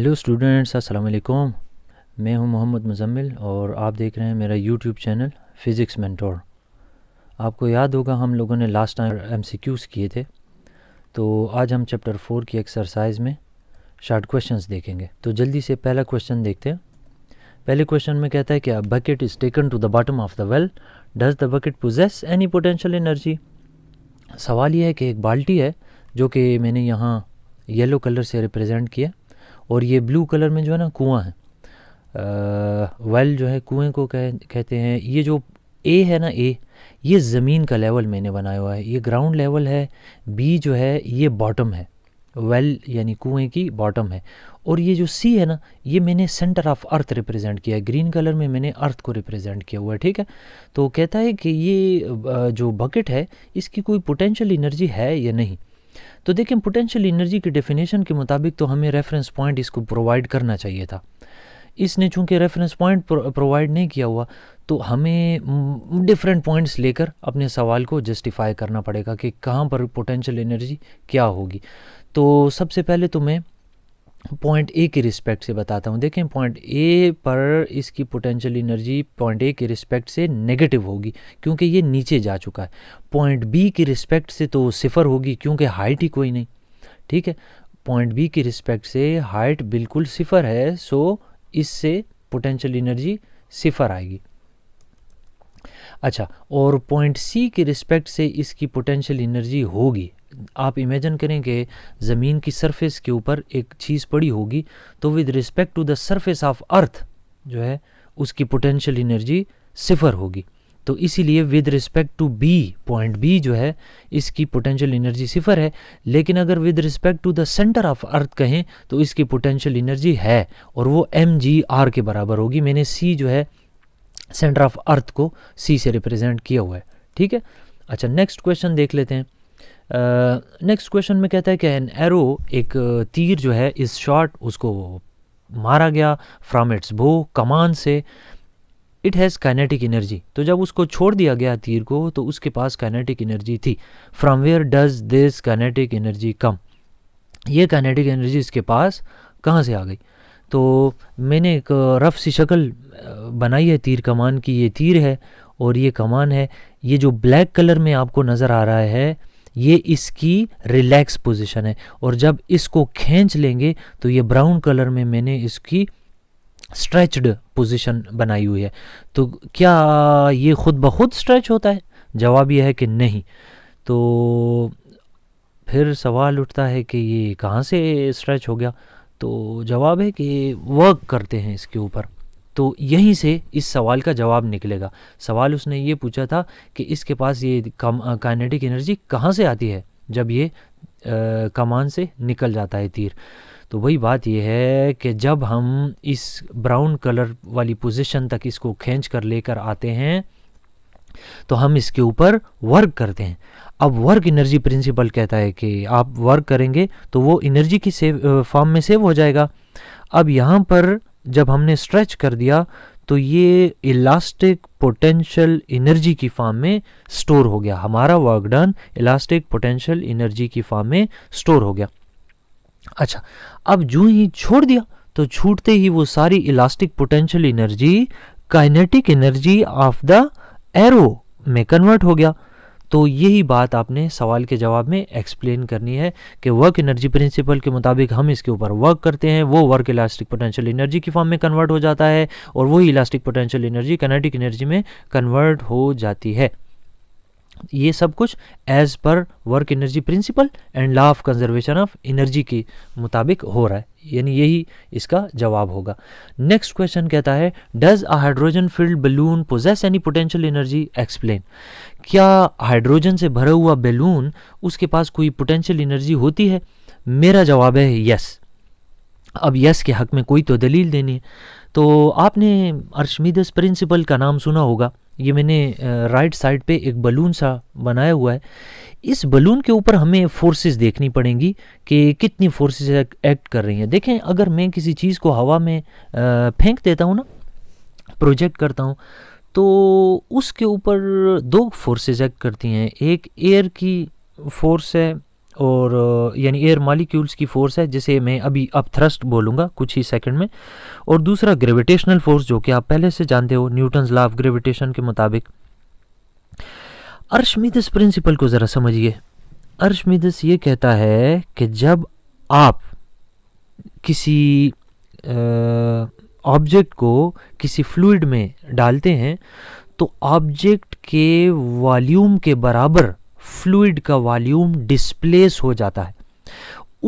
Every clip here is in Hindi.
हेलो स्टूडेंट्स अस्सलाम वालेकुम मैं हूं मोहम्मद मुजम्मिल और आप देख रहे हैं मेरा यूट्यूब चैनल फ़िज़िक्स मेंटोर आपको याद होगा हम लोगों ने लास्ट टाइम एमसीक्यूज़ किए थे तो आज हम चैप्टर फोर की एक्सरसाइज में शार्ट क्वेश्चंस देखेंगे तो जल्दी से पहला क्वेश्चन देखते हैं पहले क्वेश्चन में कहता है कि bucket is taken to the bottom of the well does the bucket possess any potential energy सवाल यह है कि एक बाल्टी है जो कि मैंने यहाँ येलो कलर से रिप्रेजेंट किया और ये ब्लू कलर में जो है ना कुआं है वेल जो है कुएं को कह कहते हैं ये जो ए है ना ए ये ज़मीन का लेवल मैंने बनाया हुआ है ये ग्राउंड लेवल है बी जो है ये बॉटम है वेल यानी कुएं की बॉटम है और ये जो सी है ना ये मैंने सेंटर ऑफ अर्थ रिप्रेजेंट किया है ग्रीन कलर में मैंने अर्थ को रिप्रेजेंट किया हुआ है ठीक है तो कहता है कि ये जो बकेट है इसकी कोई पोटेंशियल एनर्जी है या नहीं तो देखें पोटेंशियल एनर्जी की डेफिनेशन के मुताबिक तो हमें रेफरेंस पॉइंट इसको प्रोवाइड करना चाहिए था इसने चूंकि रेफरेंस पॉइंट प्रोवाइड नहीं किया हुआ तो हमें डिफरेंट पॉइंट्स लेकर अपने सवाल को जस्टिफाई करना पड़ेगा कि कहाँ पर पोटेंशियल एनर्जी क्या होगी तो सबसे पहले तो मैं पॉइंट ए के रिस्पेक्ट से बताता हूँ देखें पॉइंट ए पर इसकी पोटेंशियल एनर्जी पॉइंट ए के रिस्पेक्ट से नेगेटिव होगी क्योंकि ये नीचे जा चुका है पॉइंट बी के रिस्पेक्ट से तो सिफर होगी क्योंकि हाइट ही कोई नहीं ठीक है पॉइंट बी के रिस्पेक्ट से हाइट बिल्कुल सिफर है सो इससे पोटेंशियल एनर्जी सिफर आएगी अच्छा और पॉइंट सी के रिस्पेक्ट से इसकी पोटेंशियल इनर्जी होगी आप इमेजन करें कि ज़मीन की सरफेस के ऊपर एक चीज़ पड़ी होगी तो with respect to the surface of earth जो है उसकी पोटेंशियल इनर्जी सिफर होगी तो इसीलिए with respect to B point B जो है इसकी पोटेंशियल इनर्जी सिफर है लेकिन अगर with respect to the centre of earth कहें तो इसकी पोटेंशियल इनर्जी है और वो एम जी आर के बराबर होगी मैंने सी जो है सेंटर ऑफ अर्थ को सी से रिप्रेजेंट किया हुआ है ठीक है अच्छा नेक्स्ट क्वेश्चन देख लेते हैं नेक्स्ट uh, क्वेश्चन में कहता है कि एन एरो एक तीर जो है इस शॉट उसको मारा गया फ्रॉम इट्स बो कमान से इट हैज़ काइनेटिक एनर्जी तो जब उसको छोड़ दिया गया तीर को तो उसके पास काइनेटिक एनर्जी थी from where does this kinetic energy come ये काइनेटिक एनर्जी इसके पास कहाँ से आ गई तो मैंने एक रफ़ सी शक्ल बनाई है तीर कमान की ये तीर है और ये कमान है ये जो ब्लैक कलर में आपको नज़र आ रहा है ये इसकी रिलैक्स पोजीशन है और जब इसको खींच लेंगे तो ये ब्राउन कलर में मैंने इसकी स्ट्रेच्ड पोजीशन बनाई हुई है तो क्या ये ख़ुद ब खुद स्ट्रेच होता है जवाब यह है कि नहीं तो फिर सवाल उठता है कि ये कहाँ से स्ट्रेच हो गया तो जवाब है कि वर्क करते हैं इसके ऊपर तो यहीं से इस सवाल का जवाब निकलेगा सवाल उसने ये पूछा था कि इसके पास ये काइनेटिक एनर्जी कहाँ से आती है जब ये आ, कमान से निकल जाता है तीर तो वही बात यह है कि जब हम इस ब्राउन कलर वाली पोजीशन तक इसको खींच कर लेकर आते हैं तो हम इसके ऊपर वर्क करते हैं अब वर्क एनर्जी प्रिंसिपल कहता है कि आप वर्क करेंगे तो वो एनर्जी की सेव फॉर्म में सेव हो जाएगा अब यहाँ पर जब हमने स्ट्रेच कर दिया तो ये इलास्टिक पोटेंशियल एनर्जी की फॉर्म में स्टोर हो गया हमारा work done elastic potential energy की फॉर्म में स्टोर हो गया अच्छा अब जो ही छोड़ दिया तो छूटते ही वो सारी elastic potential energy kinetic energy of the arrow में कन्वर्ट हो गया तो यही बात आपने सवाल के जवाब में एक्सप्लेन करनी है कि वर्क एनर्जी प्रिंसिपल के मुताबिक हम इसके ऊपर वर्क करते हैं वो वर्क इलास्टिक पोटेंशियल एनर्जी की फॉर्म में कन्वर्ट हो जाता है और वही elastic potential energy kinetic energy में कन्वर्ट हो जाती है ये सब कुछ as per work energy principle and law of conservation of energy के मुताबिक हो रहा है यानी यही इसका जवाब होगा नेक्स्ट क्वेश्चन कहता है does a hydrogen filled balloon possess any potential energy explain क्या हाइड्रोजन से भरा हुआ बलून उसके पास कोई पोटेंशियल एनर्जी होती है मेरा जवाब है यस अब यस के हक में कोई तो दलील देनी है तो आपने अर्शमीदस प्रिंसिपल का नाम सुना होगा ये मैंने राइट साइड पे एक बलून सा बनाया हुआ है इस बलून के ऊपर हमें फोर्सेस देखनी पड़ेंगी कि कितनी फोर्सेस एक्ट कर रही हैं देखें अगर मैं किसी चीज़ को हवा में फेंक देता हूँ ना प्रोजेक्ट करता हूँ तो उसके ऊपर दो फोर्सेस एक्ट करती हैं एक एयर की फोर्स है और यानी एयर मालिक्यूल्स की फोर्स है जिसे मैं अभी अब थ्रस्ट बोलूँगा कुछ ही सेकंड में और दूसरा ग्रेविटेशनल फोर्स जो कि आप पहले से जानते हो न्यूटन्स लॉ ऑफ ग्रेविटेशन के मुताबिक अर्शमिदस प्रिंसिपल को ज़रा समझिए अर्शमिदस ये कहता है कि जब आप किसी ऑब्जेक्ट को किसी फ्लूड में डालते हैं तो ऑब्जेक्ट के वॉल्यूम के बराबर फ्लूड का वॉल्यूम डिस्प्लेस हो जाता है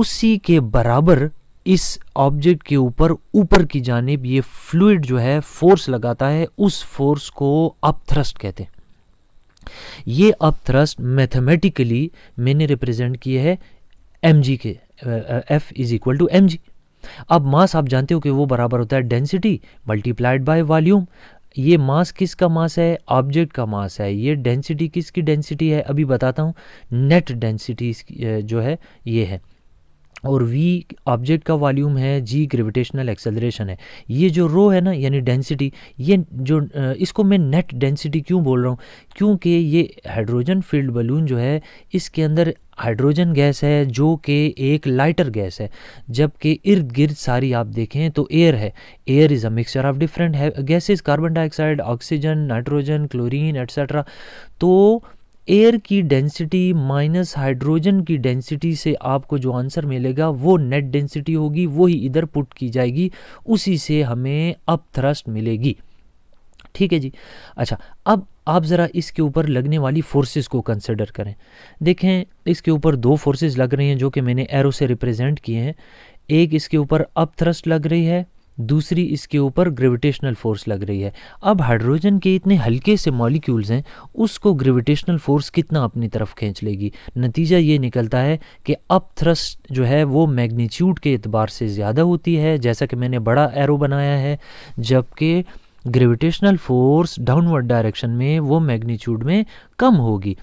उसी के बराबर इस ऑब्जेक्ट के ऊपर ऊपर की जानब ये फ्लूड जो है फोर्स लगाता है उस फोर्स को अपथ्रस्ट कहते हैं ये अपथ्रस्ट मैथमेटिकली मैंने रिप्रेजेंट किए है एम जी के F is equal to M G अब मास आप जानते हो कि वो बराबर होता है डेंसिटी मल्टीप्लाइड बाय वॉल्यूम ये मास किसका मास है ऑब्जेक्ट का मास है ये डेंसिटी किसकी डेंसिटी है अभी बताता हूँ नेट डेंसिटी जो है ये है और वी ऑब्जेक्ट का वॉल्यूम है जी ग्रेविटेशनल एक्सेलरेशन है ये जो रो है ना यानी डेंसिटी ये जो इसको मैं नेट डेंसिटी क्यों बोल रहा हूँ क्योंकि ये हाइड्रोजन फील्ड बलून जो है इसके अंदर हाइड्रोजन गैस है जो कि एक लाइटर गैस है जबकि इर्द गिर्द सारी आप देखें तो एयर है air is a mixture of different है gases carbon dioxide oxygen nitrogen chlorine etcetera तो एयर की डेंसिटी माइनस हाइड्रोजन की डेंसिटी से आपको जो आंसर मिलेगा वो नेट डेंसिटी होगी वो ही इधर पुट की जाएगी उसी से हमें अप थ्रस्ट मिलेगी ठीक है जी अच्छा अब आप ज़रा इसके ऊपर लगने वाली फोर्सेस को कंसिडर करें देखें इसके ऊपर दो फोर्सेस लग रही हैं जो कि मैंने एरो से रिप्रेजेंट किए हैं एक इसके ऊपर अप थ्रस्ट लग रही है दूसरी इसके ऊपर ग्रेविटेशनल फोर्स लग रही है अब हाइड्रोजन के इतने हल्के से मॉलिक्यूल्स हैं उसको ग्रेविटेशनल फोर्स कितना अपनी तरफ खींच लेगी नतीजा ये निकलता है कि अप थ्रस्ट जो है वो मैग्नीट्यूड के अतबार से ज़्यादा होती है जैसा कि मैंने बड़ा एरो बनाया है जबकि ग्रेविटेशनल फोर्स डाउनवर्ड डायरेक्शन में वो मैग्नीट्यूड में कम होगी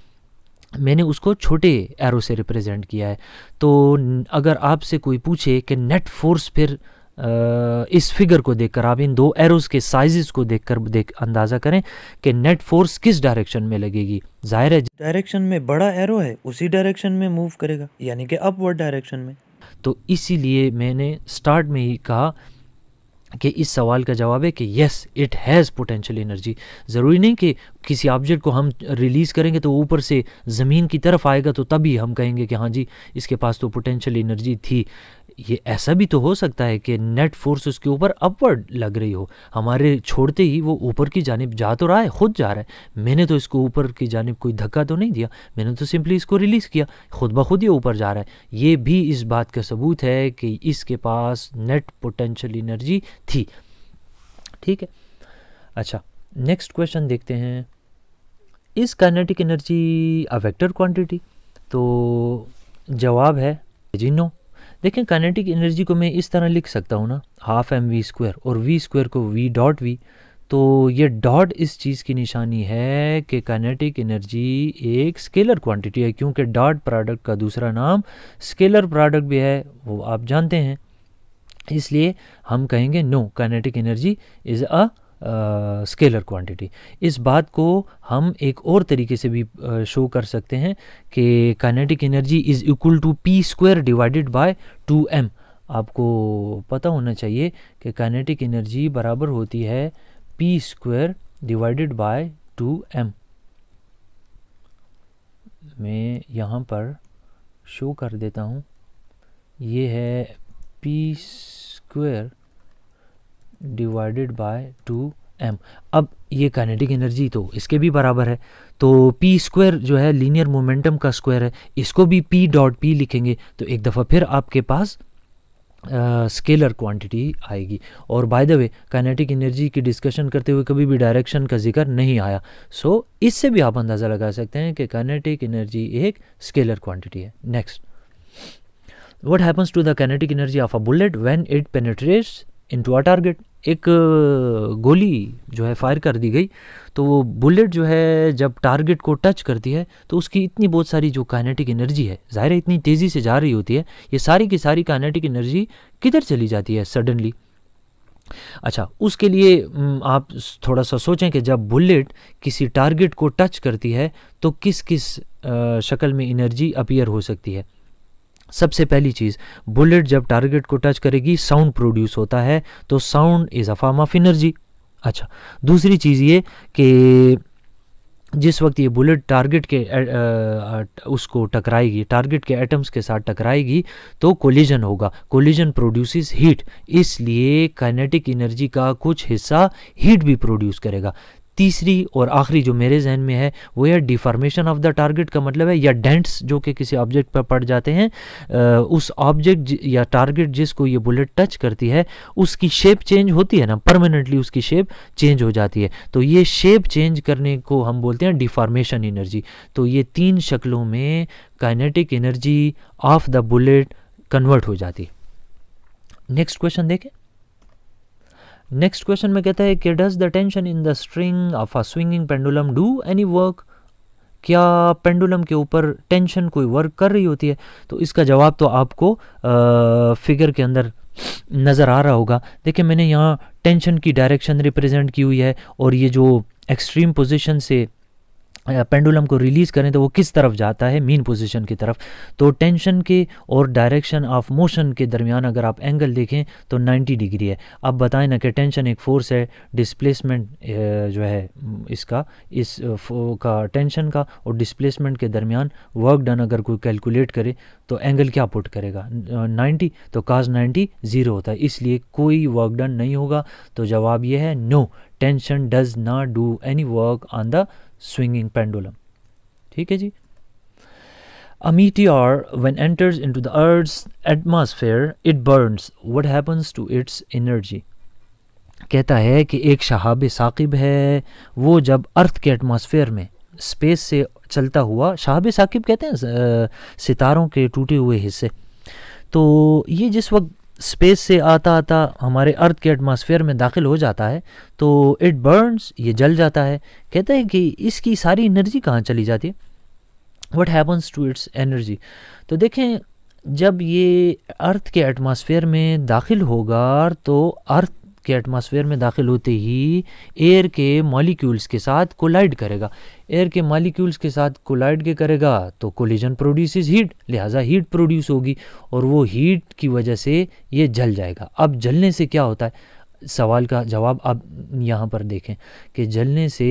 मैंने उसको छोटे एरो से रिप्रेजेंट किया है तो अगर आपसे कोई पूछे कि नेट फोर्स फिर इस फिगर को देखकर आप इन दो एरोज़ के साइजेस को देखकर देख अंदाज़ा करें कि नेट फोर्स किस डायरेक्शन में लगेगी जाहिर है डायरेक्शन में बड़ा एरो है उसी डायरेक्शन में मूव करेगा यानी कि अपवर्ड डायरेक्शन में तो इसीलिए मैंने स्टार्ट में ही कहा कि इस सवाल का जवाब है कि yes it has potential energy ज़रूरी नहीं कि किसी ऑब्जेक्ट को हम रिलीज़ करेंगे तो ऊपर से ज़मीन की तरफ आएगा तो तभी हम कहेंगे कि हाँ जी इसके पास तो पोटेंशियल एनर्जी थी ये ऐसा भी तो हो सकता है कि नेट फोर्स उसके ऊपर अपवर्ड लग रही हो हमारे छोड़ते ही वो ऊपर की जानब जा तो रहा है खुद जा रहा है मैंने तो इसको ऊपर की जानब कोई धक्का तो नहीं दिया मैंने तो सिंपली इसको रिलीज़ किया खुद ब खुद ये ऊपर जा रहा है ये भी इस बात का सबूत है कि इसके पास नेट पोटेंशियल इनर्जी थी ठीक है अच्छा नेक्स्ट क्वेश्चन देखते हैं इस kinetic energy a vector quantity तो जवाब है जी नो देखें काइनेटिक एनर्जी को मैं इस तरह लिख सकता हूँ ना हाफ एम वी स्क्वायर और वी स्क्वायर को वी डॉट वी तो ये डॉट इस चीज़ की निशानी है कि काइनेटिक एनर्जी एक स्केलर क्वांटिटी है क्योंकि डॉट प्रोडक्ट का दूसरा नाम स्केलर प्रोडक्ट भी है वो आप जानते हैं इसलिए हम कहेंगे no kinetic energy is a scalar quantity इस बात को हम एक और तरीके से भी शो कर सकते हैं कि kinetic energy is equal to P square divided by two M आपको पता होना चाहिए कि काइनेटिक एनर्जी बराबर होती है P square divided by two M मैं यहाँ पर शो कर देता हूँ ये है P square divided by two M अब ये काइनेटिक एनर्जी तो इसके भी बराबर है तो पी स्क्वायर जो है लीनियर मोमेंटम का स्क्वायर है इसको भी पी डॉट पी लिखेंगे तो एक दफ़ा फिर आपके पास स्केलर uh, क्वांटिटी आएगी और by the way kinetic energy की डिस्कशन करते हुए कभी भी डायरेक्शन का जिक्र नहीं आया सो so, इससे भी आप अंदाज़ा लगा सकते हैं कि काइनेटिक एनर्जी एक स्केलर क्वांटिटी है next what happens to the kinetic energy of a bullet when it penetrates into a target एक गोली जो है फायर कर दी गई तो वो बुलेट जो है जब टारगेट को टच करती है तो उसकी इतनी बहुत सारी जो काइनेटिक एनर्जी है ज़ाहिर है इतनी तेज़ी से जा रही होती है ये सारी की सारी काइनेटिक एनर्जी किधर चली जाती है सडनली अच्छा उसके लिए आप थोड़ा सा सोचें कि जब बुलेट किसी टारगेट को टच करती है तो किस किस शक्ल में एनर्जी अपीयर हो सकती है सबसे पहली चीज़ बुलेट जब टारगेट को टच करेगी साउंड प्रोड्यूस होता है तो sound is a form of energy अच्छा दूसरी चीज़ ये कि जिस वक्त ये बुलेट टारगेट के आ, आ, उसको टकराएगी टारगेट के एटम्स के साथ टकराएगी तो कोलिजन होगा कोलिजन प्रोड्यूसेस हीट इसलिए काइनेटिक एनर्जी का कुछ हिस्सा हीट भी प्रोड्यूस करेगा तीसरी और आखिरी जो मेरे जहन में है वो है डिफॉर्मेशन ऑफ द टारगेट का मतलब है या डेंट्स जो कि किसी ऑब्जेक्ट पर पड़ जाते हैं उस ऑब्जेक्ट या टारगेट जिसको ये बुलेट टच करती है उसकी शेप चेंज होती है ना परमानेंटली उसकी शेप चेंज हो जाती है तो ये शेप चेंज करने को हम बोलते हैं डिफॉर्मेशन एनर्जी तो ये तीन शक्लों में kinetic energy of the bullet convert हो जाती है नेक्स्ट क्वेश्चन देखें नेक्स्ट क्वेश्चन में कहता है कि does the tension in the string of a swinging pendulum do any work क्या पेंडुलम के ऊपर टेंशन कोई वर्क कर रही होती है तो इसका जवाब तो आपको आ, फिगर के अंदर नज़र आ रहा होगा देखिए मैंने यहाँ टेंशन की डायरेक्शन रिप्रेजेंट की हुई है और ये जो एक्सट्रीम पोजीशन से पेंडुलम को रिलीज़ करें तो वो किस तरफ जाता है मीन पोजीशन की तरफ तो टेंशन के और डायरेक्शन ऑफ मोशन के दरमियान अगर आप एंगल देखें तो 90 डिग्री है अब बताएं ना कि टेंशन एक फोर्स है डिस्प्लेसमेंट जो है इसका इस का टेंशन का और डिस्प्लेसमेंट के दरमियान वर्क डन अगर कोई कैलकुलेट करे तो एंगल क्या पुट करेगा नाइन्टी तो काज नाइन्टी ज़ीरो होता है इसलिए कोई वर्क डन नहीं होगा तो जवाब ये है no tension does not do any work on the swinging pendulum. ठीक है जी A meteor, when enters into the Earth's atmosphere, it burns. What happens to its energy? कहता है कि एक शहाब साकिब है वो जब अर्थ के एटमॉस्फेयर में स्पेस से चलता हुआ शहाब साकिब कहते हैं सितारों के टूटे हुए हिस्से तो ये जिस वक्त स्पेस से आता आता हमारे अर्थ के एटमॉस्फेयर में दाखिल हो जाता है तो इट बर्न्स ये जल जाता है कहते हैं कि इसकी सारी एनर्जी कहाँ चली जाती है what happens to its energy तो देखें जब ये अर्थ के एटमॉस्फेयर में दाखिल होगा तो अर्थ के एटमॉस्फेयर में दाखिल होते ही एयर के मॉलिक्यूल्स के साथ कोलाइड करेगा एयर के मॉलिक्यूल्स के साथ कोलाइड के करेगा तो कोलिजन प्रोड्यूस हीट लिहाजा हीट प्रोड्यूस होगी और वो हीट की वजह से ये जल जाएगा अब जलने से क्या होता है सवाल का जवाब आप यहाँ पर देखें कि जलने से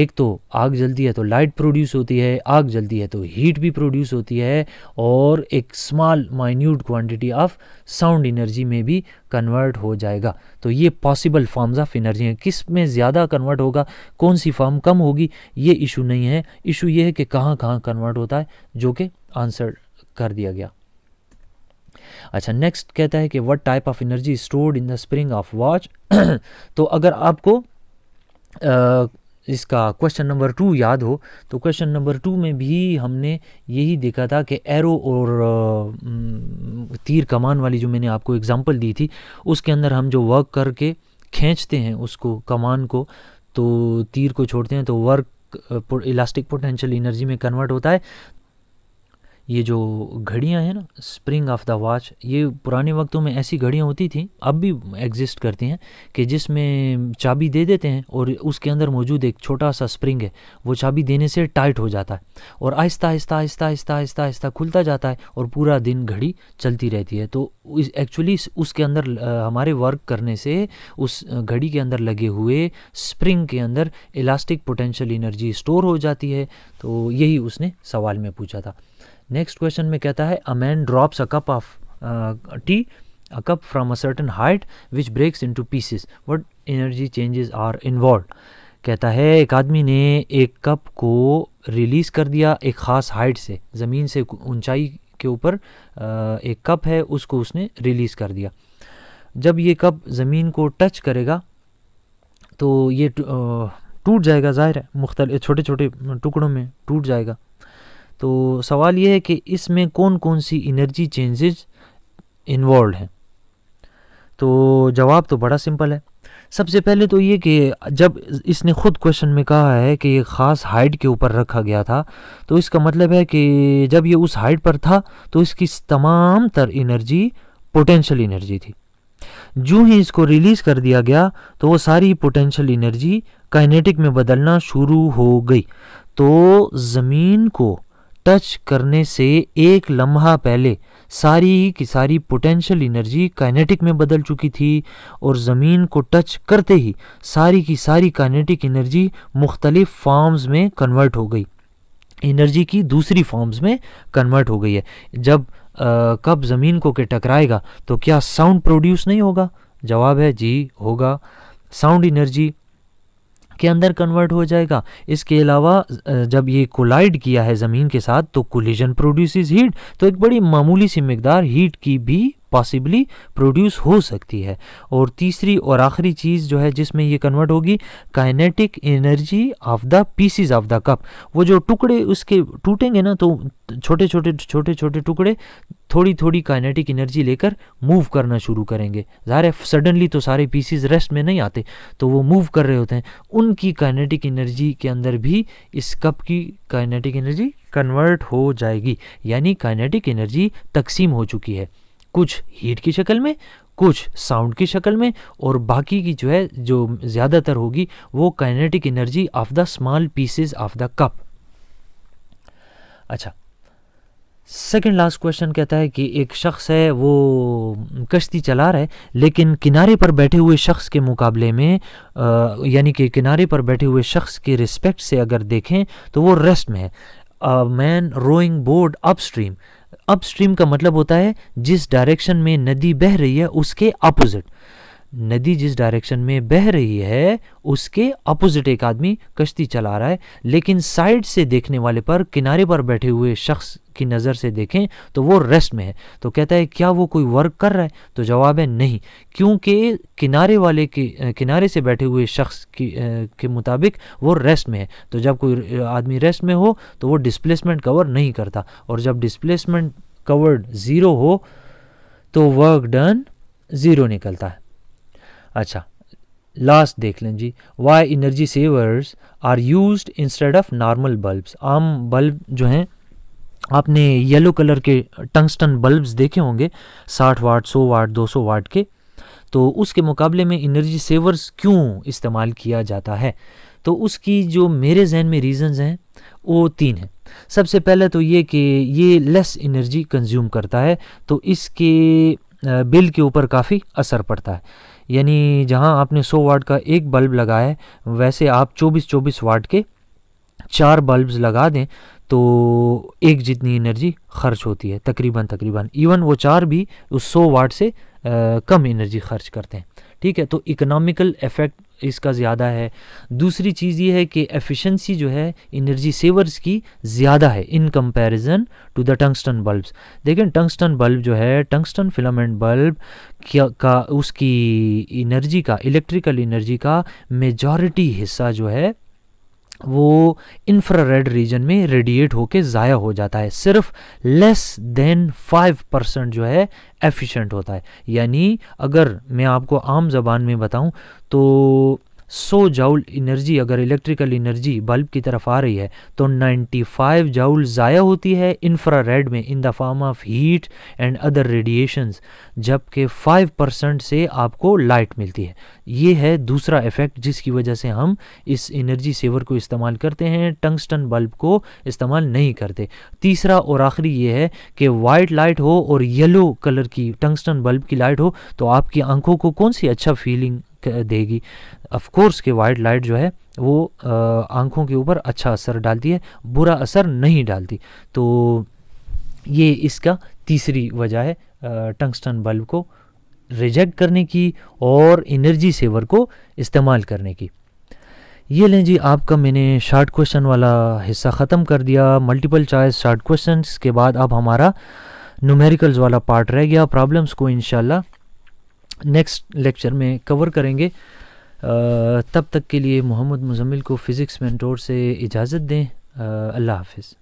एक तो आग जलती है तो लाइट प्रोड्यूस होती है आग जलती है तो हीट भी प्रोड्यूस होती है और एक small minute quantity of sound energy में भी कन्वर्ट हो जाएगा तो ये पॉसिबल फॉर्म्स ऑफ एनर्जी हैं किस में ज़्यादा कन्वर्ट होगा कौन सी फॉर्म कम होगी ये इशू नहीं है इशू ये है कि कहाँ कहाँ कन्वर्ट होता है जो कि आंसर कर दिया गया अच्छा नेक्स्ट कहता है कि what type of energy stored in the spring of watch तो अगर आपको आ, इसका क्वेश्चन नंबर टू याद हो तो क्वेश्चन नंबर टू में भी हमने यही देखा था कि एरो और तीर कमान वाली जो मैंने आपको एग्जांपल दी थी उसके अंदर हम जो वर्क करके खींचते हैं उसको कमान को तो तीर को छोड़ते हैं तो वर्क इलास्टिक पोटेंशियल एनर्जी में कन्वर्ट होता है ये जो घड़ियाँ हैं ना स्प्रिंग ऑफ द वॉच ये पुराने वक्तों में ऐसी घड़ियाँ होती थी अब भी एग्जिस्ट करती हैं कि जिसमें चाबी दे देते हैं और उसके अंदर मौजूद एक छोटा सा स्प्रिंग है वो चाबी देने से टाइट हो जाता है और आहिस्ता आहिस्ता आहिस्ता आहिस्ता आहिस्ता आहिस्ता खुलता जाता है और पूरा दिन घड़ी चलती रहती है तो एक्चुअली उसके अंदर हमारे वर्क करने से उस घड़ी के अंदर लगे हुए स्प्रिंग के अंदर इलास्टिक पोटेंशियल एनर्जी स्टोर हो जाती है तो यही उसने सवाल में पूछा था नेक्स्ट क्वेश्चन में कहता है a man drops a cup of tea a cup from a certain height which breaks into pieces what energy changes are involve कहता है एक आदमी ने एक कप को रिलीज़ कर दिया एक ख़ास हाइट से ज़मीन से ऊंचाई के ऊपर uh, एक कप है उसको उसने रिलीज़ कर दिया जब ये कप ज़मीन को टच करेगा तो ये uh, टूट जाएगा ज़ाहिर है मुख्तल छोटे छोटे टुकड़ों में टूट जाएगा तो सवाल ये है कि इसमें कौन कौन सी एनर्जी चेंजेज इन्वॉल्व हैं तो जवाब तो बड़ा सिंपल है सबसे पहले तो ये कि जब इसने खुद क्वेश्चन में कहा है कि ये ख़ास हाइट के ऊपर रखा गया था तो इसका मतलब है कि जब ये उस हाइट पर था तो इसकी तमाम तर एनर्जी पोटेंशियल एनर्जी थी जो ही इसको रिलीज़ कर दिया गया तो वो सारी पोटेंशियल एनर्जी काइनेटिक में बदलना शुरू हो गई तो ज़मीन को टच करने से एक लम्हा पहले सारी की सारी पोटेंशियल एनर्जी काइनेटिक में बदल चुकी थी और ज़मीन को टच करते ही सारी की सारी काइनेटिक एनर्जी मुख्तलिफ़ फॉर्म्स में कन्वर्ट हो गई एनर्जी की दूसरी फॉर्म्स में कन्वर्ट हो गई है जब आ, कब ज़मीन को के टकराएगा तो क्या साउंड प्रोड्यूस नहीं होगा जवाब है जी होगा साउंड एनर्जी आपके अंदर कन्वर्ट हो जाएगा इसके अलावा जब ये कोलाइड किया है ज़मीन के साथ तो कोलिजन प्रोड्यूसेस हीट तो एक बड़ी मामूली सी मकदार हीट की भी पॉसिबली प्रोड्यूस हो सकती है और तीसरी और आखिरी चीज़ जो है जिसमें ये कन्वर्ट होगी kinetic energy of the pieces of the cup वो जो टुकड़े उसके टूटेंगे ना तो छोटे छोटे छोटे छोटे टुकड़े थोड़ी थोड़ी काइनेटिक एनर्जी लेकर मूव करना शुरू करेंगे ज़ाहिर है सडनली तो सारे पीसीज रेस्ट में नहीं आते तो वो मूव कर रहे होते हैं उनकी काइनेटिक एनर्जी के अंदर भी इस कप की काइनेटिक एनर्जी कन्वर्ट हो जाएगी यानी काइनेटिक एनर्जी तकसीम हो चुकी है कुछ हीट की शक्ल में कुछ साउंड की शक्ल में और बाकी की जो है जो ज़्यादातर होगी वो kinetic energy of the small pieces of the cup अच्छा सेकंड लास्ट क्वेश्चन कहता है कि एक शख्स है वो कश्ती चला रहा है लेकिन किनारे पर बैठे हुए शख्स के मुकाबले में यानी कि किनारे पर बैठे हुए शख्स के रिस्पेक्ट से अगर देखें तो वो रेस्ट में है man rowing boat upstream upstream का मतलब होता है जिस डायरेक्शन में नदी बह रही है उसके अपोजिट नदी जिस डायरेक्शन में बह रही है उसके अपोजिट एक आदमी कश्ती चला रहा है लेकिन साइड से देखने वाले पर किनारे पर बैठे हुए शख्स की नज़र से देखें तो वो रेस्ट में है तो कहता है क्या वो कोई वर्क कर रहा है तो जवाब है नहीं क्योंकि किनारे वाले के किनारे से बैठे हुए शख्स की के मुताबिक वो रेस्ट में है तो जब कोई आदमी रेस्ट में हो तो वो डिस्प्लेसमेंट कवर नहीं करता और जब डिस्प्लेसमेंट कवर्ड ज़ीरो हो तो वर्क डन ज़ीरो निकलता है अच्छा लास्ट देख लें जी why energy savers are use instead of normal bulbs आम बल्ब जो हैं आपने येलो कलर के टंगस्टन बल्ब्स देखे होंगे 60 वाट 100 वाट 200 वाट के तो उसके मुकाबले में एनर्जी सेवर्स क्यों इस्तेमाल किया जाता है तो उसकी जो मेरे जहन में रीजंस हैं वो तीन हैं सबसे पहले तो ये कि ये लेस एनर्जी कंज्यूम करता है तो इसके बिल के ऊपर काफ़ी असर पड़ता है यानी जहां आपने 100 वाट का एक बल्ब लगाया है वैसे आप 24-24 वाट के चार बल्ब्स लगा दें तो एक जितनी एनर्जी खर्च होती है तकरीबन तकरीबन इवन वो चार भी उस 100 वाट से आ, कम एनर्जी खर्च करते हैं ठीक है तो इकोनॉमिकल इफेक्ट इसका ज़्यादा है दूसरी चीज़ ये है कि एफिशिएंसी जो है एनर्जी सेवर्स की ज़्यादा है in comparison to the tungsten bulbs देखें टंगस्टन बल्ब जो है टंगस्टन फिलामेंट बल्ब क्या का उसकी एनर्जी का इलेक्ट्रिकल एनर्जी का मेजॉरिटी हिस्सा जो है वो इंफ्रारेड रीजन में रेडिएट होके ज़ाया हो जाता है सिर्फ लेस देन फाइव परसेंट जो है एफिशिएंट होता है यानी अगर मैं आपको आम जबान में बताऊं तो 100 जाउल एनर्जी अगर इलेक्ट्रिकल एनर्जी बल्ब की तरफ आ रही है तो 95 जाउल ज़ाया होती है इंफ्रारेड में in the form of heat and other radiations जबकि 5 परसेंट से आपको लाइट मिलती है ये है दूसरा इफेक्ट जिसकी वजह से हम इस एनर्जी सेवर को इस्तेमाल करते हैं टंगस्टन बल्ब को इस्तेमाल नहीं करते तीसरा और आखिरी ये है कि वाइट लाइट हो और येलो कलर की टंगस्टन बल्ब की लाइट हो तो आपकी आंखों को कौन सी अच्छा फीलिंग देगी अफकोर्स के वाइट लाइट जो है वो आंखों के ऊपर अच्छा असर डालती है बुरा असर नहीं डालती तो ये इसका तीसरी वजह है टंगस्टन बल्ब को रिजेक्ट करने की और एनर्जी सेवर को इस्तेमाल करने की ये लें जी आपका मैंने शार्ट क्वेश्चन वाला हिस्सा ख़त्म कर दिया मल्टीपल चॉइस शार्ट क्वेश्चंस के बाद अब हमारा न्यूमेरिकल्स वाला पार्ट रह गया प्रॉब्लम्स को इनशाला नेक्स्ट लेक्चर में कवर करेंगे तब तक के लिए मोहम्मद मुजमिल को फ़िज़िक्स मेंटोर से इजाज़त दें अल्लाह हाफिज़